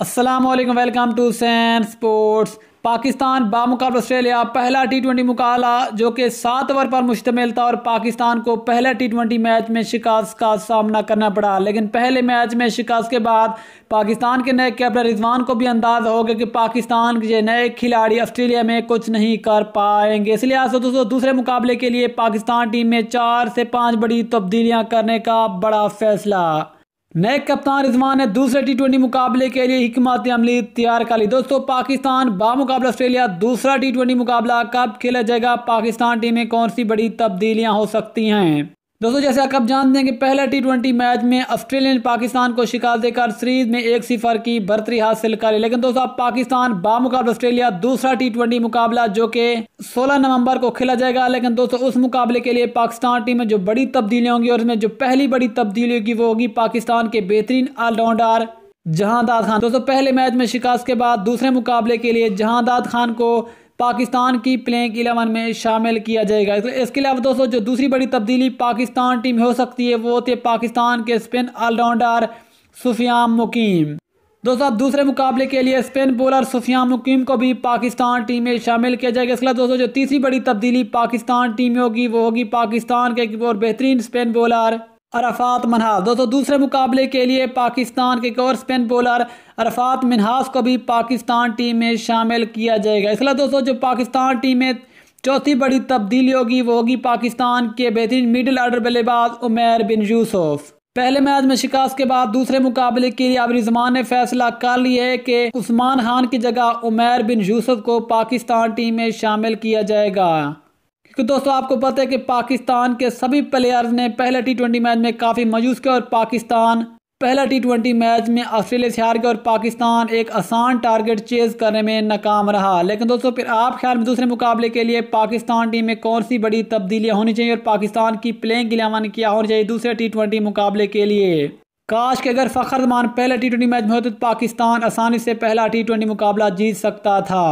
Aslam welcome to San Sports Pakistan बामुकाबला Australia पहला T twenty मुकाला जो कि सात ओवर पर मुश्तमिल था और पाकिस्तान को पहले टी ट्वेंटी मैच में शिकास्त का सामना करना पड़ा लेकिन पहले मैच में शिकास्त के बाद पाकिस्तान के नए कैप्टन रिजवान को भी अंदाज़ हो गया कि पाकिस्तान के नए खिलाड़ी ऑस्ट्रेलिया में कुछ नहीं कर पाएंगे इसलिए आज तो दोस्तों दूसरे मुकाबले के लिए पाकिस्तान टीम में चार से पाँच बड़ी तब्दीलियाँ करने का बड़ा फैसला नए कप्तान रिजवान ने दूसरे टी ट्वेंटी मुकाबले के लिए हमत अमली तैयार कर ली दोस्तों पाकिस्तान बामुकाबला ऑस्ट्रेलिया दूसरा टी ट्वेंटी मुकाबला कब खेला जाएगा पाकिस्तान टीम में कौन सी बड़ी तब्दीलियां हो सकती हैं दोस्तों जैसे आप जानते हैं कि पहले टी ट्वेंटी मैच में ऑस्ट्रेलिया ने पाकिस्तान को शिकार देकर सीरीज में एक सिफर की बर्तरी हासिल करी लेकिन दोस्तों पाकिस्तान बामुकाबला ऑस्ट्रेलिया दूसरा टी ट्वेंटी मुकाबला जो कि 16 नवंबर को खेला जाएगा लेकिन दोस्तों उस मुकाबले के लिए पाकिस्तान टीम में जो बड़ी तब्दीलियां होंगी और इसमें जो पहली बड़ी तब्दीली होगी वो होगी पाकिस्तान के बेहतरीन ऑलराउंडर जहांदाद खान दोस्तों पहले मैच में शिकास्त के बाद दूसरे मुकाबले के लिए जहांदाद खान को पाकिस्तान की प्लेइंग इलेवन में शामिल किया जाएगा तो इसके अलावा दोस्तों जो दूसरी बड़ी तब्दीली पाकिस्तान टीम हो सकती है वो होती है पाकिस्तान के स्पिन ऑलराउंडर सुफियाम मुकीम दोस्तों अब दूसरे मुकाबले के लिए स्पिन बॉलर सुफियाम मुकीम को भी पाकिस्तान टीम में शामिल किया जाएगा इसके अलावा दोस्तों जो तीसरी बड़ी तब्दीली पाकिस्तान टीम में होगी वो होगी पाकिस्तान के और बेहतरीन स्पिन बॉलर अराफात मनहार दोस्तों दूसरे मुकाबले के लिए पाकिस्तान के एक और स्पिन बॉलर अरफात मिनहास को भी पाकिस्तान टीम में शामिल किया जाएगा इसलिए दोस्तों जो पाकिस्तान टीम में चौथी बड़ी तब्दीली होगी वो होगी पाकिस्तान के बेहतरीन मिडिल आर्डर बल्लेबाज उमेर बिन यूसुफ पहले मैच में शिकास्त के बाद दूसरे मुकाबले के लिए आबरी जमान ने फैसला कर लिया है कि उस्मान खान की जगह उमेर बिन यूसुफ को पाकिस्तान टीम में शामिल किया जाएगा क्योंकि दोस्तों आपको पता है कि पाकिस्तान के सभी प्लेयर्स ने पहले टी ट्वेंटी मैच में काफ़ी मायूस किया और पाकिस्तान पहला टी ट्वेंटी मैच में ऑस्ट्रेलिया से हार गया और पाकिस्तान एक आसान टारगेट चेज करने में नाकाम रहा लेकिन दोस्तों फिर आप ख्याल में दूसरे मुकाबले के लिए पाकिस्तान टीम में कौन सी बड़ी तब्दीलियां होनी चाहिए और पाकिस्तान की प्लेइंग इलेवन क्या होनी चाहिए दूसरे टी ट्वेंटी मुकाबले के लिए काश के अगर फखर जमान पहले टी ट्वेंटी मैच में होते तो पाकिस्तान आसानी से पहला टी ट्वेंटी मुकाबला जीत सकता था